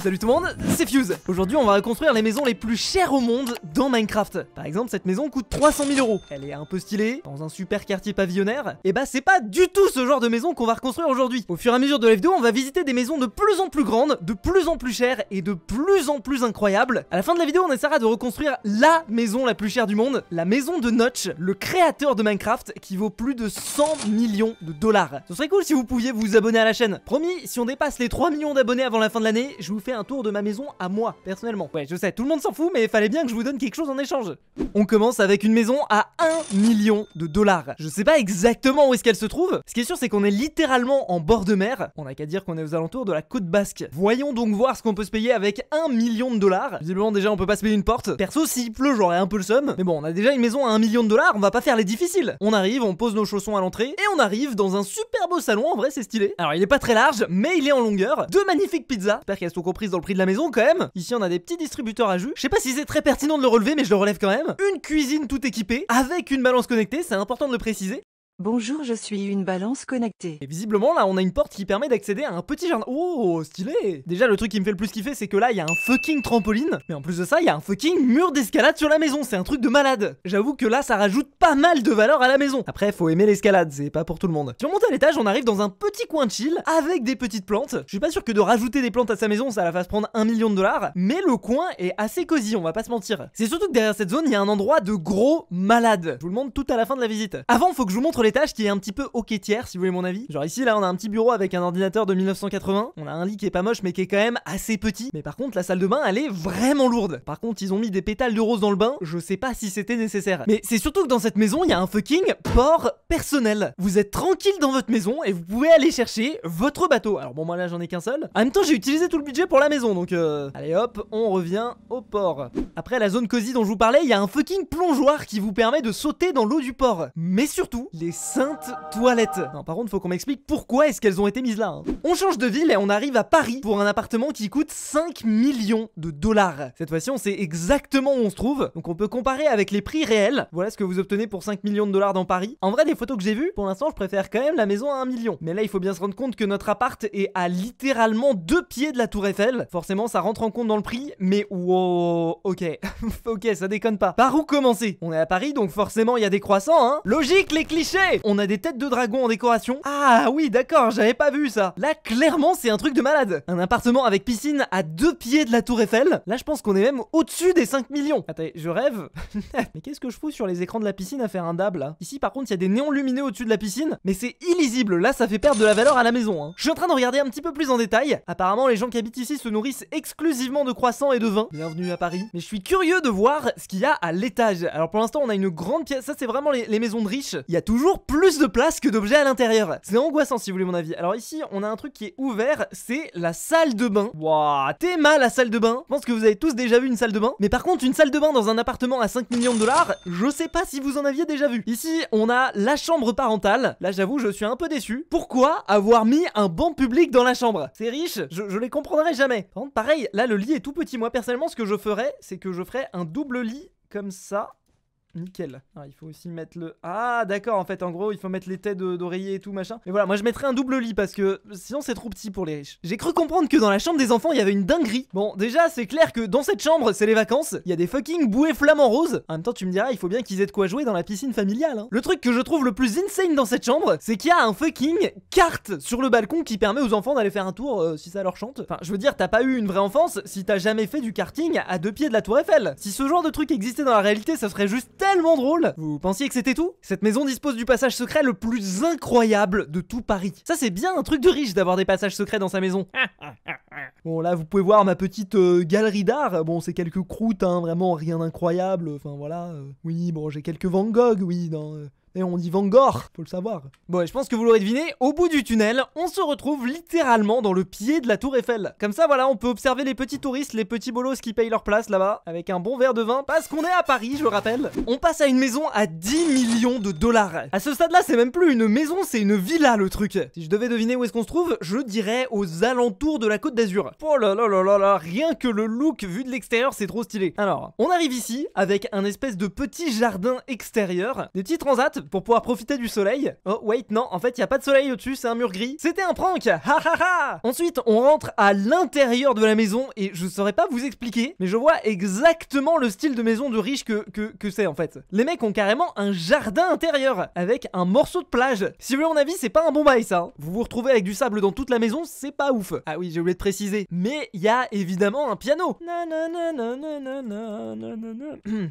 Salut tout le monde, c'est Fuse Aujourd'hui on va reconstruire les maisons les plus chères au monde dans Minecraft. Par exemple cette maison coûte 300 000 euros. Elle est un peu stylée, dans un super quartier pavillonnaire. Et eh bah c'est pas du tout ce genre de maison qu'on va reconstruire aujourd'hui. Au fur et à mesure de la vidéo on va visiter des maisons de plus en plus grandes, de plus en plus chères et de plus en plus incroyables. À la fin de la vidéo on essaiera de reconstruire LA maison la plus chère du monde, la maison de Notch, le créateur de Minecraft qui vaut plus de 100 millions de dollars. Ce serait cool si vous pouviez vous abonner à la chaîne. Promis, si on dépasse les 3 millions d'abonnés avant la fin de l'année, je vous fais un tour de ma maison à moi, personnellement. Ouais, je sais, tout le monde s'en fout, mais il fallait bien que je vous donne quelque chose en échange. On commence avec une maison à 1 million de dollars. Je sais pas exactement où est-ce qu'elle se trouve. Ce qui est sûr, c'est qu'on est littéralement en bord de mer. On n'a qu'à dire qu'on est aux alentours de la côte basque. Voyons donc voir ce qu'on peut se payer avec 1 million de dollars. Visiblement, déjà, on peut pas se payer une porte. Perso, s'il pleut, j'aurais un peu le seum. Mais bon, on a déjà une maison à 1 million de dollars, on va pas faire les difficiles. On arrive, on pose nos chaussons à l'entrée et on arrive dans un super beau salon. En vrai, c'est stylé. Alors, il est pas très large, mais il est en longueur. Deux magnifiques pizzas. J'espère qu'elles sont dans le prix de la maison quand même. Ici on a des petits distributeurs à jus. Je sais pas si c'est très pertinent de le relever mais je le relève quand même. Une cuisine tout équipée avec une balance connectée, c'est important de le préciser. Bonjour, je suis une balance connectée. Et visiblement, là, on a une porte qui permet d'accéder à un petit jardin. Oh, stylé Déjà, le truc qui me fait le plus kiffer, c'est que là, il y a un fucking trampoline. Mais en plus de ça, il y a un fucking mur d'escalade sur la maison. C'est un truc de malade. J'avoue que là, ça rajoute pas mal de valeur à la maison. Après, faut aimer l'escalade, c'est pas pour tout le monde. Si on monte à l'étage, on arrive dans un petit coin chill avec des petites plantes. Je suis pas sûr que de rajouter des plantes à sa maison, ça la fasse prendre un million de dollars. Mais le coin est assez cosy, on va pas se mentir. C'est surtout que derrière cette zone, il y a un endroit de gros malade. Je vous le montre tout à la fin de la visite. Avant, faut que je vous montre les étage qui est un petit peu hoquetière, si vous voulez mon avis. Genre ici, là, on a un petit bureau avec un ordinateur de 1980. On a un lit qui est pas moche, mais qui est quand même assez petit. Mais par contre, la salle de bain, elle est vraiment lourde. Par contre, ils ont mis des pétales de rose dans le bain. Je sais pas si c'était nécessaire. Mais c'est surtout que dans cette maison, il y a un fucking port personnel. Vous êtes tranquille dans votre maison et vous pouvez aller chercher votre bateau. Alors bon, moi là, j'en ai qu'un seul. En même temps, j'ai utilisé tout le budget pour la maison, donc euh... allez hop, on revient au port. Après la zone cosy dont je vous parlais, il y a un fucking plongeoir qui vous permet de sauter dans l'eau du port. Mais surtout, les Sainte Toilette. Non, par contre, faut qu'on m'explique pourquoi est-ce qu'elles ont été mises là. Hein. On change de ville et on arrive à Paris pour un appartement qui coûte 5 millions de dollars. Cette fois-ci, on sait exactement où on se trouve, donc on peut comparer avec les prix réels. Voilà ce que vous obtenez pour 5 millions de dollars dans Paris. En vrai, des photos que j'ai vues, pour l'instant, je préfère quand même la maison à 1 million. Mais là, il faut bien se rendre compte que notre appart est à littéralement deux pieds de la Tour Eiffel. Forcément, ça rentre en compte dans le prix, mais wow, ok, ok, ça déconne pas. Par où commencer On est à Paris, donc forcément, il y a des croissants, hein. Logique, les clichés on a des têtes de dragon en décoration Ah oui, d'accord, j'avais pas vu ça Là, clairement, c'est un truc de malade Un appartement avec piscine à deux pieds de la tour Eiffel Là, je pense qu'on est même au-dessus des 5 millions Attendez, je rêve Mais qu'est-ce que je fous sur les écrans de la piscine à faire un dab, là Ici, par contre, il y a des néons lumineux au-dessus de la piscine, mais c'est illisible Là, ça fait perdre de la valeur à la maison, hein. Je suis en train de regarder un petit peu plus en détail. Apparemment, les gens qui habitent ici se nourrissent exclusivement de croissants et de vin. Bienvenue à Paris. Mais je suis curieux de voir ce qu'il y a à l'étage. Alors, pour l'instant, on a une grande pièce. Ça, c'est vraiment les, les maisons de riches. Il y a toujours plus de place que d'objets à l'intérieur. C'est angoissant si vous voulez mon avis. Alors ici, on a un truc qui est ouvert, c'est la salle de bain. Waouh, t'es mal la salle de bain. Je pense que vous avez tous déjà vu une salle de bain. Mais par contre, une salle de bain dans un appartement à 5 millions de dollars, je sais pas si vous en aviez déjà vu. Ici, on a la chambre parentale. Là, j'avoue, je suis un peu déçu. Pourquoi avoir mis un banc public dans la chambre C'est riche, je, je, les comprendrai jamais. Par contre, pareil, là, le lit est tout petit. Moi, personnellement, ce que je ferais, c'est que je ferais un double lit comme ça Nickel. Ah, il faut aussi mettre le... Ah d'accord en fait en gros il faut mettre les têtes d'oreiller et tout machin. Mais voilà moi je mettrais un double lit parce que sinon c'est trop petit pour les riches. J'ai cru comprendre que dans la chambre des enfants il y avait une dinguerie. Bon déjà c'est clair que dans cette chambre c'est les vacances. Il y a des fucking bouées flamants roses. En même temps tu me diras il faut bien qu'ils aient de quoi jouer dans la piscine familiale. Hein. Le truc que je trouve le plus insane dans cette chambre c'est qu'il y a un fucking carte sur le balcon qui permet aux enfants d'aller faire un tour euh, si ça leur chante. Enfin je veux dire t'as pas eu une vraie enfance si t'as jamais fait du karting à deux pieds de la tour Eiffel. Si ce genre de truc existait dans la réalité ça serait juste tellement drôle Vous pensiez que c'était tout Cette maison dispose du passage secret le plus incroyable de tout Paris. Ça c'est bien un truc de riche d'avoir des passages secrets dans sa maison. Bon là vous pouvez voir ma petite euh, galerie d'art, bon c'est quelques croûtes hein, vraiment rien d'incroyable, enfin voilà. Euh, oui bon j'ai quelques Van Gogh, oui dans... Euh, et on dit Van Gogh, faut le savoir. Bon, je pense que vous l'aurez deviné, au bout du tunnel, on se retrouve littéralement dans le pied de la tour Eiffel. Comme ça, voilà, on peut observer les petits touristes, les petits bolos qui payent leur place là-bas, avec un bon verre de vin, parce qu'on est à Paris, je rappelle. On passe à une maison à 10 millions de dollars. À ce stade-là, c'est même plus une maison, c'est une villa le truc. Si je devais deviner où est-ce qu'on se trouve, je dirais aux alentours de la Côte d'Azur. Oh là là là là là, rien que le look vu de l'extérieur, c'est trop stylé. Alors, on arrive ici avec un espèce de petit jardin extérieur, des petits transats pour pouvoir profiter du soleil. Oh, wait, non, en fait, il n'y a pas de soleil au-dessus, c'est un mur gris. C'était un prank Ha ha ha Ensuite, on rentre à l'intérieur de la maison et je ne saurais pas vous expliquer, mais je vois exactement le style de maison de riche que, que, que c'est en fait. Les mecs ont carrément un jardin intérieur avec un morceau de plage. Si vous voulez mon avis, c'est pas un bon bail ça. Hein. Vous vous retrouvez avec du sable dans toute la maison, c'est pas ouf. Ah oui, j'ai oublié de préciser. Mais il y a évidemment un piano.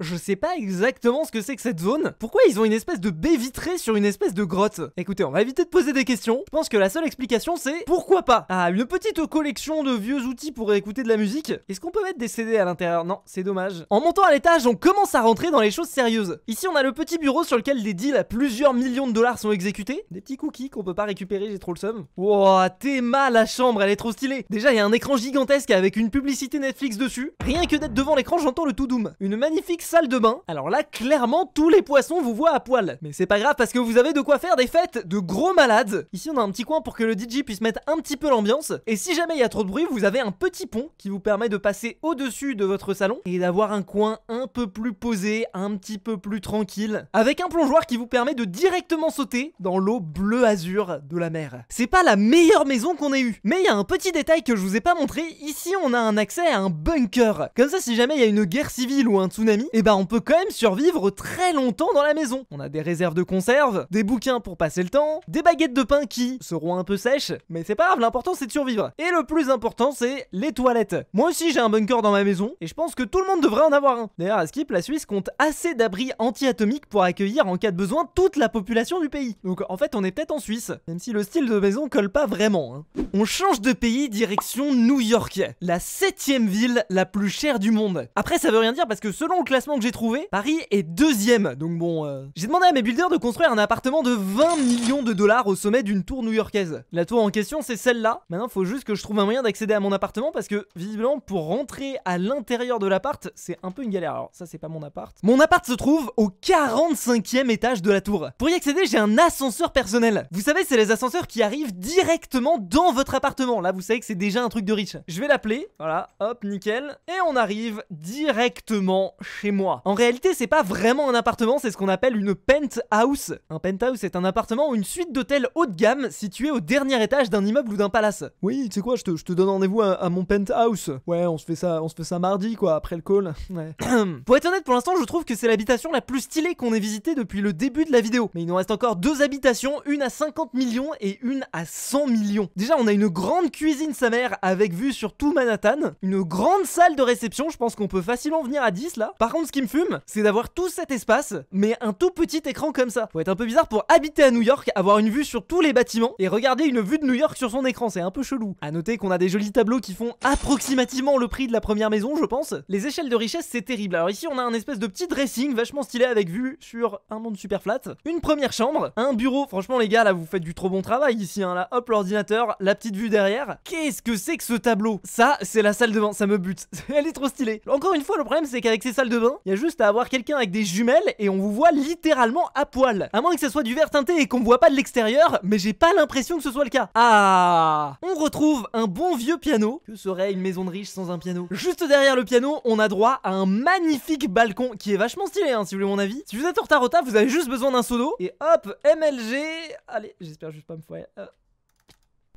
Je sais pas exactement ce que c'est que cette zone. Pourquoi ils ont une espèce de de baie sur une espèce de grotte. Écoutez, on va éviter de poser des questions. Je pense que la seule explication c'est pourquoi pas Ah, une petite collection de vieux outils pour écouter de la musique. Est-ce qu'on peut mettre des CD à l'intérieur Non, c'est dommage. En montant à l'étage, on commence à rentrer dans les choses sérieuses. Ici, on a le petit bureau sur lequel des deals à plusieurs millions de dollars sont exécutés. Des petits cookies qu'on peut pas récupérer, j'ai trop le seum. Wouah, mal la chambre, elle est trop stylée. Déjà, il y a un écran gigantesque avec une publicité Netflix dessus. Rien que d'être devant l'écran, j'entends le tout doom. Une magnifique salle de bain. Alors là, clairement, tous les poissons vous voient à poil. Mais c'est pas grave parce que vous avez de quoi faire des fêtes de gros malades. Ici, on a un petit coin pour que le DJ puisse mettre un petit peu l'ambiance. Et si jamais il y a trop de bruit, vous avez un petit pont qui vous permet de passer au-dessus de votre salon et d'avoir un coin un peu plus posé, un petit peu plus tranquille, avec un plongeoir qui vous permet de directement sauter dans l'eau bleu azur de la mer. C'est pas la meilleure maison qu'on ait eue, mais il y a un petit détail que je vous ai pas montré. Ici, on a un accès à un bunker. Comme ça, si jamais il y a une guerre civile ou un tsunami, et eh ben on peut quand même survivre très longtemps dans la maison. On a des réserves de conserve, des bouquins pour passer le temps, des baguettes de pain qui seront un peu sèches, mais c'est pas grave, l'important c'est de survivre. Et le plus important c'est les toilettes. Moi aussi j'ai un bunker dans ma maison, et je pense que tout le monde devrait en avoir un. D'ailleurs à Skip, la Suisse compte assez d'abris anti-atomiques pour accueillir en cas de besoin toute la population du pays. Donc en fait on est peut-être en Suisse, même si le style de maison colle pas vraiment. Hein. On change de pays direction New York, la septième ville la plus chère du monde. Après ça veut rien dire parce que selon le classement que j'ai trouvé, Paris est deuxième, donc bon... Euh, j'ai demandé à mes les de construire un appartement de 20 millions de dollars au sommet d'une tour new-yorkaise. La tour en question, c'est celle-là. Maintenant, il faut juste que je trouve un moyen d'accéder à mon appartement parce que, visiblement, pour rentrer à l'intérieur de l'appart, c'est un peu une galère. Alors, ça, c'est pas mon appart. Mon appart se trouve au 45e étage de la tour. Pour y accéder, j'ai un ascenseur personnel. Vous savez, c'est les ascenseurs qui arrivent directement dans votre appartement. Là, vous savez que c'est déjà un truc de riche. Je vais l'appeler. Voilà, hop, nickel. Et on arrive directement chez moi. En réalité, c'est pas vraiment un appartement, c'est ce qu'on appelle une penthouse house Un penthouse est un appartement ou une suite d'hôtels haut de gamme situé au dernier étage d'un immeuble ou d'un palace. Oui, tu sais quoi, je te, donne rendez-vous à, mon penthouse. Ouais, on se fait ça, on se fait ça mardi quoi, après le call. Ouais. pour être honnête, pour l'instant, je trouve que c'est l'habitation la plus stylée qu'on ait visitée depuis le début de la vidéo. Mais il nous reste encore deux habitations, une à 50 millions et une à 100 millions. Déjà, on a une grande cuisine sa mère avec vue sur tout Manhattan, une grande salle de réception, je pense qu'on peut facilement venir à 10 là. Par contre, ce qui me fume, c'est d'avoir tout cet espace, mais un tout petit écran comme ça. Faut être un peu bizarre pour habiter à New York, avoir une vue sur tous les bâtiments et regarder une vue de New York sur son écran, c'est un peu chelou. À noter qu'on a des jolis tableaux qui font approximativement le prix de la première maison, je pense. Les échelles de richesse, c'est terrible. Alors ici, on a un espèce de petit dressing vachement stylé avec vue sur un monde super flat, une première chambre, un bureau. Franchement, les gars, là, vous faites du trop bon travail ici. Hein. Là, hop, l'ordinateur, la petite vue derrière. Qu'est-ce que c'est que ce tableau Ça, c'est la salle de bain. Ça me bute. Elle est trop stylée. Encore une fois, le problème, c'est qu'avec ces salles de bain, il y a juste à avoir quelqu'un avec des jumelles et on vous voit littéralement à poil. À moins que ce soit du vert teinté et qu'on voit pas de l'extérieur, mais j'ai pas l'impression que ce soit le cas. Ah On retrouve un bon vieux piano. Que serait une maison de riche sans un piano Juste derrière le piano, on a droit à un magnifique balcon qui est vachement stylé, hein, si vous voulez mon avis. Si vous êtes en retard, vous avez juste besoin d'un solo. Et hop, MLG. Allez, j'espère juste pas me foyer, euh.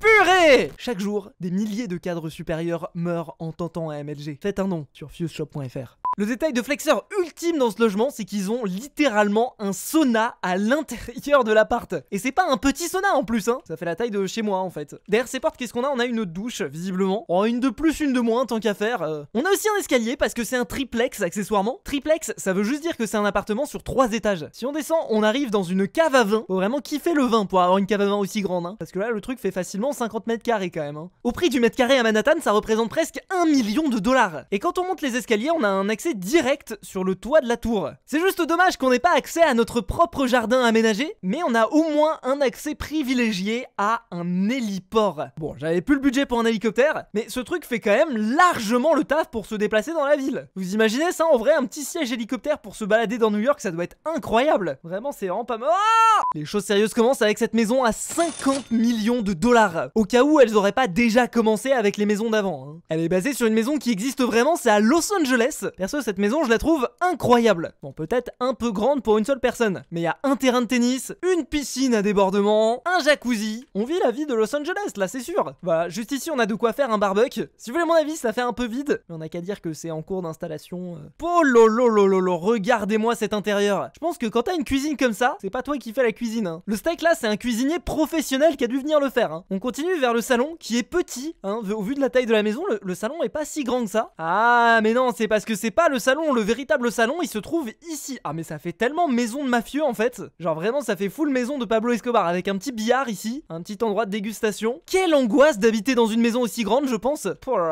Purée Chaque jour, des milliers de cadres supérieurs meurent en tentant à MLG. Faites un nom sur fuseshop.fr. Le détail de flexeur ultime dans ce logement, c'est qu'ils ont littéralement un sauna à l'intérieur de l'appart. Et c'est pas un petit sauna en plus, hein. Ça fait la taille de chez moi en fait. Derrière ces portes, qu'est-ce qu'on a On a une douche, visiblement. Oh, une de plus, une de moins, tant qu'à faire. Euh. On a aussi un escalier parce que c'est un triplex accessoirement. Triplex, ça veut juste dire que c'est un appartement sur trois étages. Si on descend, on arrive dans une cave à vin. Faut vraiment kiffer le vin pour avoir une cave à vin aussi grande, hein. Parce que là, le truc fait facilement 50 mètres carrés quand même. Hein. Au prix du mètre carré à Manhattan, ça représente presque un million de dollars. Et quand on monte les escaliers, on a un accès direct sur le toit de la tour. C'est juste dommage qu'on n'ait pas accès à notre propre jardin aménagé, mais on a au moins un accès privilégié à un héliport. Bon, j'avais plus le budget pour un hélicoptère, mais ce truc fait quand même largement le taf pour se déplacer dans la ville. Vous imaginez ça en vrai, un petit siège hélicoptère pour se balader dans New York, ça doit être incroyable. Vraiment, c'est vraiment pas mal. Oh les choses sérieuses commencent avec cette maison à 50 millions de dollars. Au cas où elles auraient pas déjà commencé avec les maisons d'avant. Hein. Elle est basée sur une maison qui existe vraiment, c'est à Los Angeles cette maison, je la trouve incroyable. Bon, peut-être un peu grande pour une seule personne, mais il y a un terrain de tennis, une piscine à débordement, un jacuzzi. On vit la vie de Los Angeles, là, c'est sûr. Voilà, bah, juste ici, on a de quoi faire un barbecue. Si vous voulez mon avis, ça fait un peu vide, mais on n'a qu'à dire que c'est en cours d'installation. lolo, euh. oh, regardez-moi cet intérieur. Je pense que quand t'as une cuisine comme ça, c'est pas toi qui fais la cuisine. Hein. Le steak, là, c'est un cuisinier professionnel qui a dû venir le faire. Hein. On continue vers le salon, qui est petit, hein, au vu de la taille de la maison, le, le salon est pas si grand que ça. Ah, mais non, c'est parce que c'est pas le salon, le véritable salon, il se trouve ici. Ah mais ça fait tellement maison de mafieux en fait. Genre vraiment ça fait full maison de Pablo Escobar avec un petit billard ici, un petit endroit de dégustation. Quelle angoisse d'habiter dans une maison aussi grande je pense.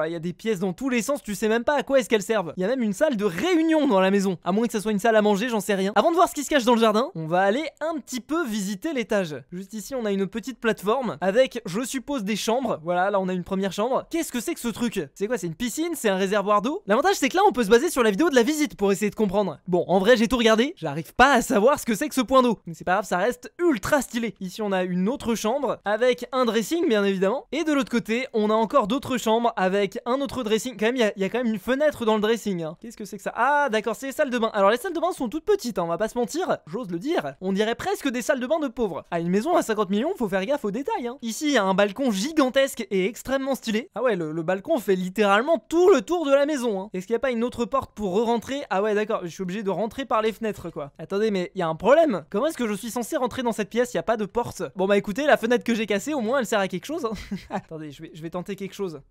Il y a des pièces dans tous les sens, tu sais même pas à quoi est-ce qu'elles servent. Il y a même une salle de réunion dans la maison. À moins que ça soit une salle à manger, j'en sais rien. Avant de voir ce qui se cache dans le jardin, on va aller un petit peu visiter l'étage. Juste ici on a une petite plateforme avec je suppose des chambres. Voilà là on a une première chambre. Qu'est-ce que c'est que ce truc C'est quoi C'est une piscine C'est un réservoir d'eau L'avantage c'est que là on peut se baser sur la vidéo de la visite pour essayer de comprendre. Bon, en vrai, j'ai tout regardé, j'arrive pas à savoir ce que c'est que ce point d'eau. Mais c'est pas grave, ça reste ultra stylé. Ici, on a une autre chambre avec un dressing, bien évidemment. Et de l'autre côté, on a encore d'autres chambres avec un autre dressing. Quand même, il y, a quand même une fenêtre dans le dressing. Hein. Qu'est-ce que c'est que ça Ah, d'accord, c'est les salles de bain. Alors, les salles de bain sont toutes petites, hein, on va pas se mentir. J'ose le dire. On dirait presque des salles de bain de pauvres. À une maison à 50 millions, faut faire gaffe aux détails. Hein. Ici, il y a un balcon gigantesque et extrêmement stylé. Ah ouais, le, balcon fait littéralement tout le tour de la maison. Est-ce qu'il n'y a pas une autre porte pour re-rentrer. Ah ouais, d'accord, je suis obligé de rentrer par les fenêtres, quoi. Attendez, mais il y a un problème. Comment est-ce que je suis censé rentrer dans cette pièce Il y a pas de porte. Bon, bah écoutez, la fenêtre que j'ai cassée, au moins, elle sert à quelque chose. Hein. Attendez, je vais tenter quelque chose.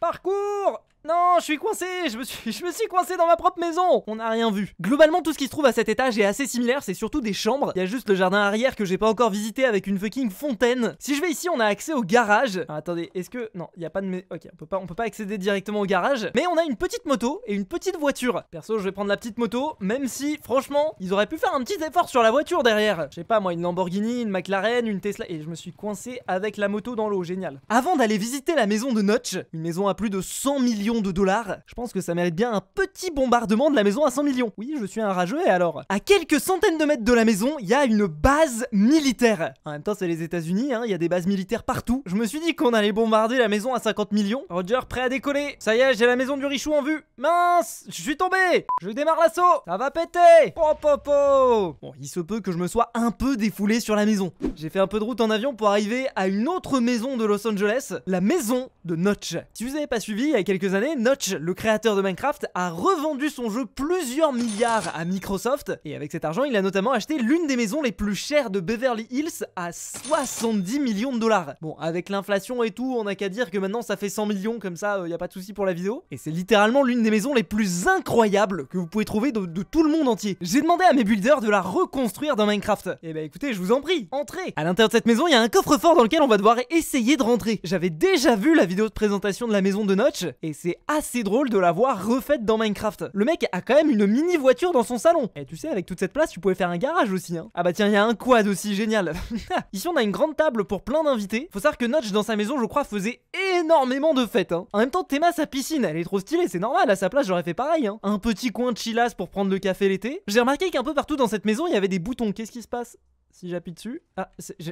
Parcours non, je suis coincé, je me suis, je me suis coincé dans ma propre maison. On n'a rien vu. Globalement, tout ce qui se trouve à cet étage est assez similaire, c'est surtout des chambres. Il y a juste le jardin arrière que j'ai pas encore visité avec une fucking fontaine. Si je vais ici, on a accès au garage. Ah, attendez, est-ce que non, il y a pas de OK, on peut pas peut pas accéder directement au garage, mais on a une petite moto et une petite voiture. Perso, je vais prendre la petite moto, même si franchement, ils auraient pu faire un petit effort sur la voiture derrière. Je sais pas moi, une Lamborghini, une McLaren, une Tesla et je me suis coincé avec la moto dans l'eau, génial. Avant d'aller visiter la maison de Notch, une maison à plus de 100 millions de dollars, je pense que ça mérite bien un petit bombardement de la maison à 100 millions. Oui, je suis un rageux, et alors À quelques centaines de mètres de la maison, il y a une base militaire. En même temps, c'est les États-Unis, hein, il y a des bases militaires partout. Je me suis dit qu'on allait bombarder la maison à 50 millions. Roger, prêt à décoller Ça y est, j'ai la maison du Richou en vue. Mince Je suis tombé Je démarre l'assaut Ça va péter Oh, popo oh, oh. Bon, il se peut que je me sois un peu défoulé sur la maison. J'ai fait un peu de route en avion pour arriver à une autre maison de Los Angeles, la maison de Notch. Si vous n'avez pas suivi, il y a quelques années, Notch, le créateur de Minecraft, a revendu son jeu plusieurs milliards à Microsoft, et avec cet argent, il a notamment acheté l'une des maisons les plus chères de Beverly Hills à 70 millions de dollars. Bon, avec l'inflation et tout, on n'a qu'à dire que maintenant ça fait 100 millions, comme ça, il euh, y a pas de souci pour la vidéo. Et c'est littéralement l'une des maisons les plus incroyables que vous pouvez trouver de, tout le monde entier. J'ai demandé à mes builders de la reconstruire dans Minecraft. Et eh bah ben, écoutez, je vous en prie, entrez À l'intérieur de cette maison, il y a un coffre-fort dans lequel on va devoir essayer de rentrer. J'avais déjà vu la vidéo de présentation de la maison de Notch, et c'est c'est assez drôle de l'avoir refaite dans Minecraft. Le mec a quand même une mini voiture dans son salon. Et eh, tu sais, avec toute cette place, tu pouvais faire un garage aussi. Hein. Ah bah tiens, il y a un quad aussi, génial. Ici, on a une grande table pour plein d'invités. Faut savoir que Notch, dans sa maison, je crois, faisait énormément de fêtes. Hein. En même temps, Théma, sa piscine, elle est trop stylée, c'est normal, à sa place, j'aurais fait pareil. Hein. Un petit coin de chillas pour prendre le café l'été. J'ai remarqué qu'un peu partout dans cette maison, il y avait des boutons. Qu'est-ce qui se passe si j'appuie dessus, ah,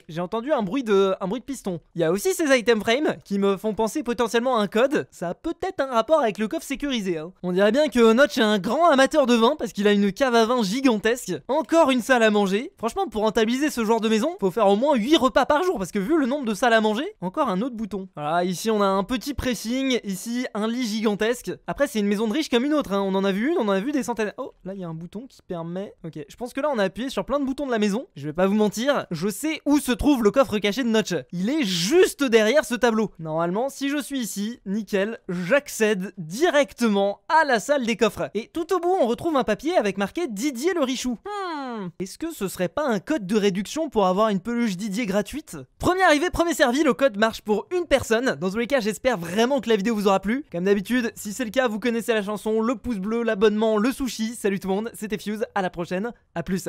j'ai entendu un bruit de un bruit de piston. Il y a aussi ces item frames qui me font penser potentiellement à un code. Ça a peut-être un rapport avec le coffre sécurisé. Hein. On dirait bien que Notch est un grand amateur de vin parce qu'il a une cave à vin gigantesque. Encore une salle à manger. Franchement, pour rentabiliser ce genre de maison, faut faire au moins 8 repas par jour parce que vu le nombre de salles à manger, encore un autre bouton. Voilà, ici on a un petit pressing, ici un lit gigantesque. Après, c'est une maison de riche comme une autre. Hein. On en a vu une, on en a vu des centaines. Oh, là il y a un bouton qui permet. Ok, je pense que là on a appuyé sur plein de boutons de la maison. Je vais pas vous mentir, je sais où se trouve le coffre caché de Notch. Il est juste derrière ce tableau. Normalement, si je suis ici, nickel, j'accède directement à la salle des coffres. Et tout au bout, on retrouve un papier avec marqué Didier le Richou. Hmm. est-ce que ce serait pas un code de réduction pour avoir une peluche Didier gratuite Premier arrivé, premier servi, le code marche pour une personne. Dans tous les cas, j'espère vraiment que la vidéo vous aura plu. Comme d'habitude, si c'est le cas, vous connaissez la chanson, le pouce bleu, l'abonnement, le sushi. Salut tout le monde, c'était Fuse, à la prochaine, à plus.